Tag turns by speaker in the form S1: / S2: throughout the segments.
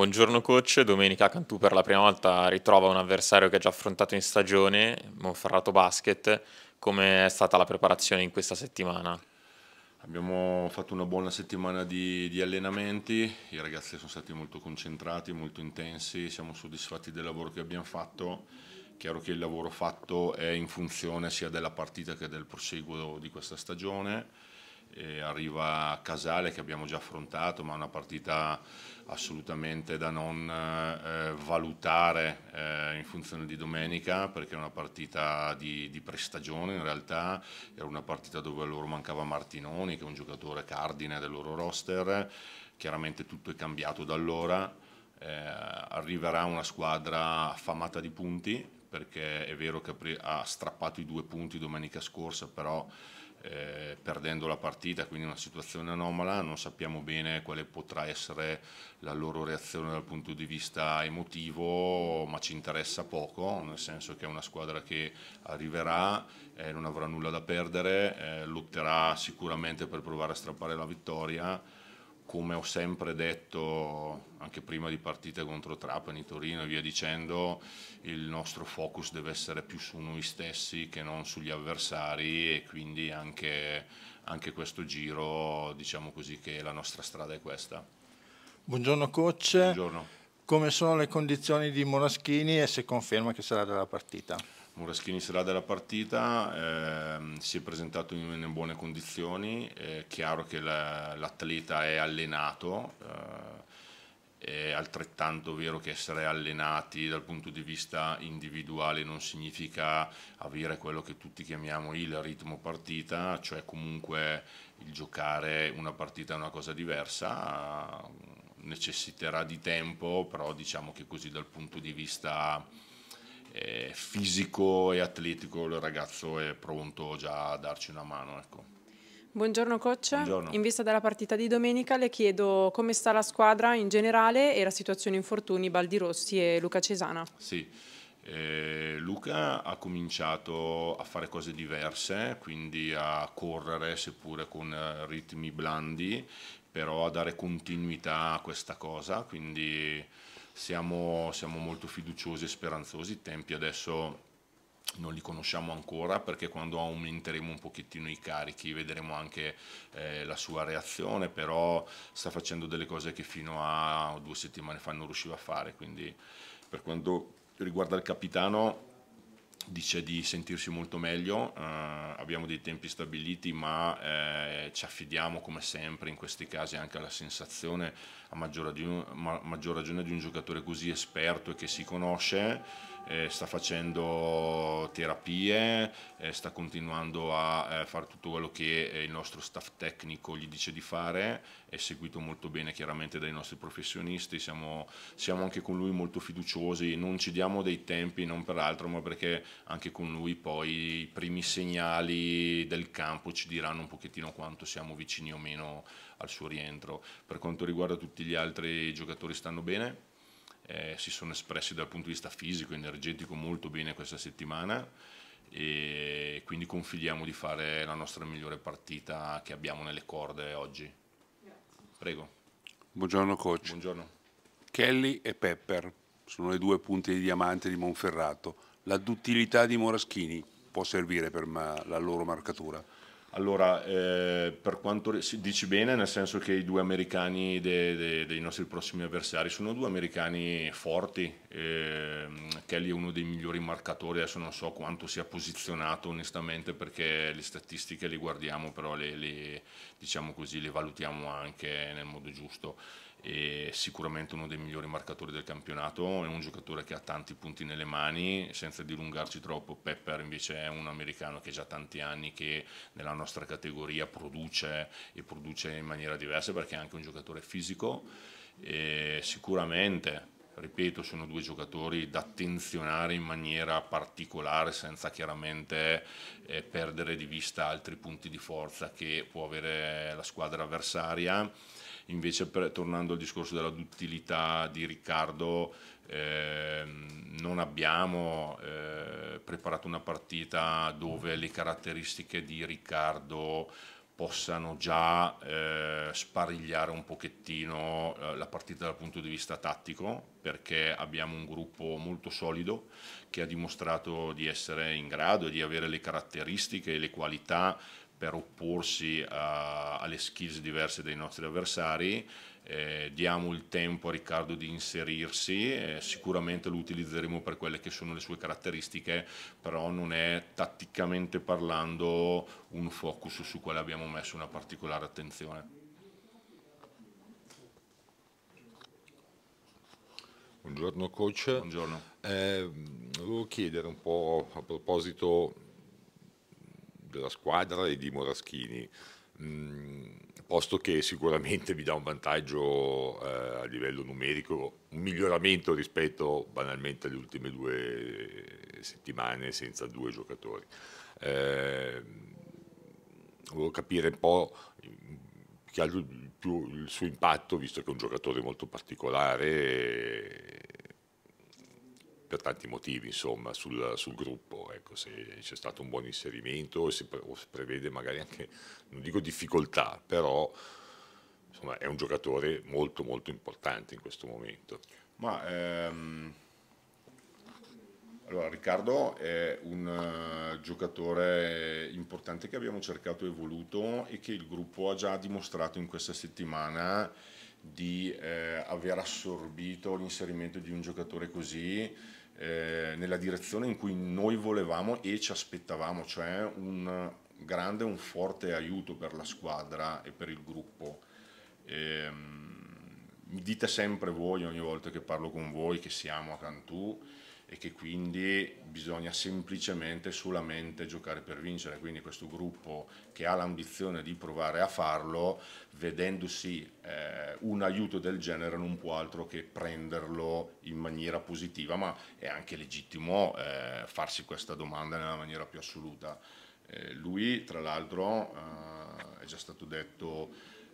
S1: Buongiorno coach, domenica Cantù per la prima volta ritrova un avversario che ha già affrontato in stagione, Monferrato Basket, come è stata la preparazione in questa settimana? Abbiamo fatto una buona settimana di, di, allenamenti, i ragazzi sono stati molto concentrati, molto intensi, siamo soddisfatti del lavoro che abbiamo fatto, chiaro che il lavoro fatto è in funzione sia della partita che del proseguo di questa stagione arriva Casale che abbiamo già affrontato, ma è una partita assolutamente da non eh, valutare eh, in funzione di domenica perché è una partita di, di prestagione in realtà, era una partita dove a loro mancava Martinoni che è un giocatore cardine del loro roster, chiaramente tutto è cambiato da allora, eh, arriverà una squadra affamata di punti perché è vero che ha strappato i due punti domenica scorsa, però eh, perdendo la partita, quindi una situazione anomala, non sappiamo bene quale potrà essere la loro reazione dal punto di vista emotivo, ma ci interessa poco, nel senso che è una squadra che arriverà, eh, non avrà nulla da perdere, eh, lotterà sicuramente per provare a strappare la vittoria come ho sempre detto anche prima di partite contro Trapani, Torino e via dicendo, il nostro focus deve essere più su noi stessi che non sugli avversari e quindi anche, anche questo giro diciamo così che la nostra strada è questa. Buongiorno coach, Buongiorno. come sono le condizioni di Monaschini e se conferma che sarà della partita? Muraschini sarà della partita, eh, si è presentato in, in buone condizioni, è chiaro che l'atleta è allenato, eh, è altrettanto vero che essere allenati dal punto di vista individuale non significa avere quello che tutti chiamiamo il ritmo partita, cioè comunque il giocare una partita è una cosa diversa, necessiterà di tempo, però diciamo che così dal punto di vista eh, fisico e atletico, il ragazzo è pronto già a darci una mano. Ecco. Buongiorno coach, Buongiorno. in vista della partita di domenica le chiedo come sta la squadra in generale e la situazione infortuni Baldi Rossi e Luca Cesana. Sì, eh, Luca ha cominciato a fare cose diverse, quindi a correre seppure con eh, ritmi blandi, però a dare continuità a questa cosa, quindi siamo, siamo molto fiduciosi e speranzosi, i tempi adesso non li conosciamo ancora perché quando aumenteremo un pochettino i carichi vedremo anche eh, la sua reazione, però sta facendo delle cose che fino a due settimane fa non riusciva a fare, quindi per quanto riguarda il capitano dice di sentirsi molto meglio, eh, abbiamo dei tempi stabiliti ma eh, ci affidiamo come sempre in questi casi anche alla sensazione a maggior, ma, maggior ragione di un giocatore così esperto e che si conosce eh, sta facendo terapie, eh, sta continuando a eh, fare tutto quello che eh, il nostro staff tecnico gli dice di fare, è seguito molto bene chiaramente dai nostri professionisti, siamo, siamo anche con lui molto fiduciosi, non ci diamo dei tempi, non per altro, ma perché anche con lui poi i primi segnali del campo ci diranno un pochettino quanto siamo vicini o meno al suo rientro. Per quanto riguarda tutti gli altri giocatori stanno bene? eh, si sono espressi dal punto di vista fisico, e energetico molto bene questa settimana e quindi confidiamo di fare la nostra migliore partita che abbiamo nelle corde oggi. Prego. Buongiorno coach. Buongiorno. Kelly e Pepper sono le due punte di diamante di Monferrato. La duttilità di Moraschini può servire per la loro marcatura? Allora, eh, per quanto dici bene, nel senso che i due americani de, de, dei nostri prossimi avversari sono due americani forti. Eh, Kelly è uno dei migliori marcatori, adesso non so quanto sia posizionato onestamente perché le statistiche le guardiamo, però le, le, diciamo così, le valutiamo anche nel modo giusto è sicuramente uno dei migliori marcatori del campionato, è un giocatore che ha tanti punti nelle mani, senza dilungarci troppo, Pepper invece è un americano che già tanti anni che nella nostra categoria produce e produce in maniera diversa perché è anche un giocatore fisico e sicuramente ripeto, sono due giocatori da attenzionare in maniera particolare senza chiaramente eh, perdere di vista altri punti di forza che può avere la squadra avversaria Invece, per, tornando al discorso della duttilità di Riccardo, eh, non abbiamo eh, preparato una partita dove le caratteristiche di Riccardo possano già eh, sparigliare un pochettino eh, la partita dal punto di vista tattico, perché abbiamo un gruppo molto solido che ha dimostrato di essere in grado di avere le caratteristiche e le qualità per opporsi a, eh, alle skills diverse dei nostri avversari. Eh, diamo il tempo a Riccardo di inserirsi, eh, sicuramente lo utilizzeremo per quelle che sono le sue caratteristiche, però non è tatticamente parlando un focus su quale abbiamo messo una particolare attenzione. Buongiorno coach. Buongiorno. Eh, volevo chiedere un po' a proposito della squadra e di Moraschini, mh, mm, posto che sicuramente mi dà un vantaggio eh, a livello numerico, un miglioramento rispetto banalmente alle ultime due settimane senza due giocatori. Eh, volevo capire un po' che altro il, più, il suo impatto, visto che è un giocatore molto particolare. Eh, per tanti motivi insomma, sul, sul gruppo, ecco, se c'è stato un buon inserimento o se, o se prevede magari anche, non dico difficoltà, però insomma, è un giocatore molto molto importante in questo momento. Ma ehm, allora, Riccardo è un uh, giocatore importante che abbiamo cercato e voluto e che il gruppo ha già dimostrato in questa settimana di eh, aver assorbito l'inserimento di un giocatore così eh, nella direzione in cui noi volevamo e ci aspettavamo, cioè un grande, un forte aiuto per la squadra e per il gruppo. E, ehm, mi dite sempre voi ogni volta che parlo con voi che siamo a Cantù e che quindi bisogna semplicemente solamente giocare per vincere. Quindi questo gruppo che ha l'ambizione di provare a farlo, vedendosi eh, un aiuto del genere non può altro che prenderlo in maniera positiva, ma è anche legittimo eh, farsi questa domanda nella maniera più assoluta. Eh, lui, tra l'altro, eh, è già stato detto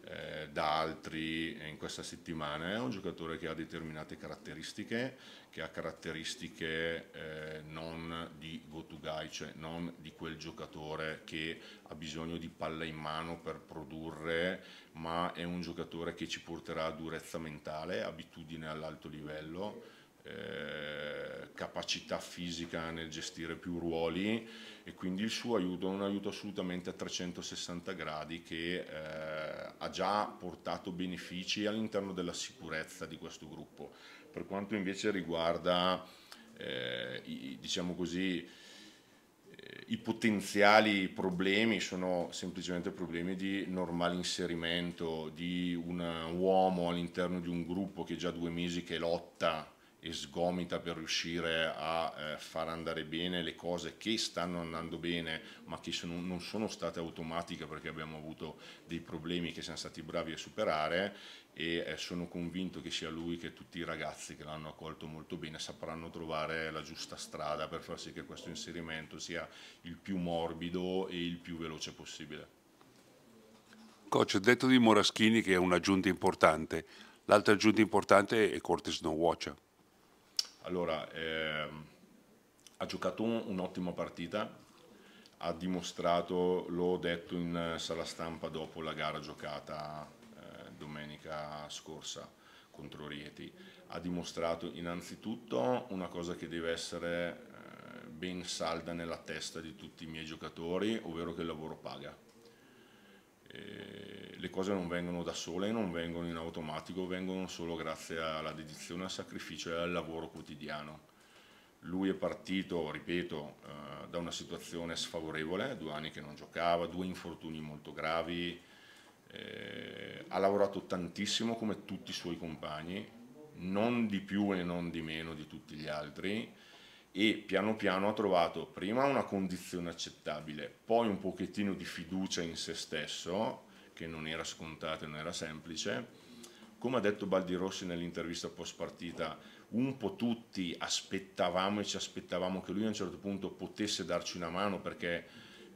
S1: eh, da altri in questa settimana, è un giocatore che ha determinate caratteristiche, che ha caratteristiche eh, non di go to guy, cioè non di quel giocatore che ha bisogno di palla in mano per produrre, ma è un giocatore che ci porterà a durezza mentale, abitudine all'alto livello eh, capacità fisica nel gestire più ruoli e quindi il suo aiuto è un aiuto assolutamente a 360 gradi che eh, ha già portato benefici all'interno della sicurezza di questo gruppo. Per quanto invece riguarda eh, i, diciamo così, eh, i potenziali problemi sono semplicemente problemi di normale inserimento di un uomo all'interno di un gruppo che già due mesi che lotta e sgomita per riuscire a eh, far andare bene le cose che stanno andando bene ma che sono, non sono state automatiche perché abbiamo avuto dei problemi che siamo stati bravi a superare e eh, sono convinto che sia lui che tutti i ragazzi che l'hanno accolto molto bene sapranno trovare la giusta strada per far sì che questo inserimento sia il più morbido e il più veloce possibile. Coach, detto di Moraschini che è un'aggiunta importante, l'altra aggiunta importante è Cortis Nowocha allora, eh, ha giocato un'ottima partita, ha dimostrato, l'ho detto in eh, sala stampa dopo la gara giocata eh, domenica scorsa contro Rieti, ha dimostrato innanzitutto una cosa che deve essere eh, ben salda nella testa di tutti i miei giocatori, ovvero che il lavoro paga eh, le cose non vengono da sole, non vengono in automatico, vengono solo grazie alla dedizione, al sacrificio e al lavoro quotidiano. Lui è partito, ripeto, eh, da una situazione sfavorevole, due anni che non giocava, due infortuni molto gravi, eh, ha lavorato tantissimo come tutti i suoi compagni, non di più e non di meno di tutti gli altri, e piano piano ha trovato prima una condizione accettabile, poi un pochettino di fiducia in se stesso, che non era scontata, non era semplice. Come ha detto Baldi Rossi nell'intervista post partita, un po' tutti aspettavamo e ci aspettavamo che lui a un certo punto potesse darci una mano perché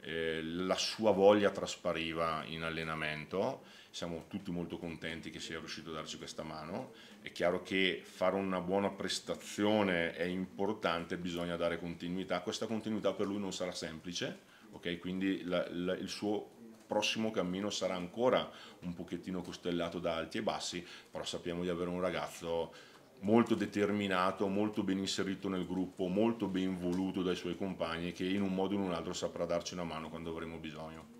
S1: eh, la sua voglia traspariva in allenamento, siamo tutti molto contenti che sia riuscito a darci questa mano, è chiaro che fare una buona prestazione è importante, bisogna dare continuità, questa continuità per lui non sarà semplice, okay? quindi la, la, il suo prossimo cammino sarà ancora un pochettino costellato da alti e bassi, però sappiamo di avere un ragazzo molto determinato, molto ben inserito nel gruppo, molto ben voluto dai suoi compagni che in un modo o in un altro saprà darci una mano quando avremo bisogno.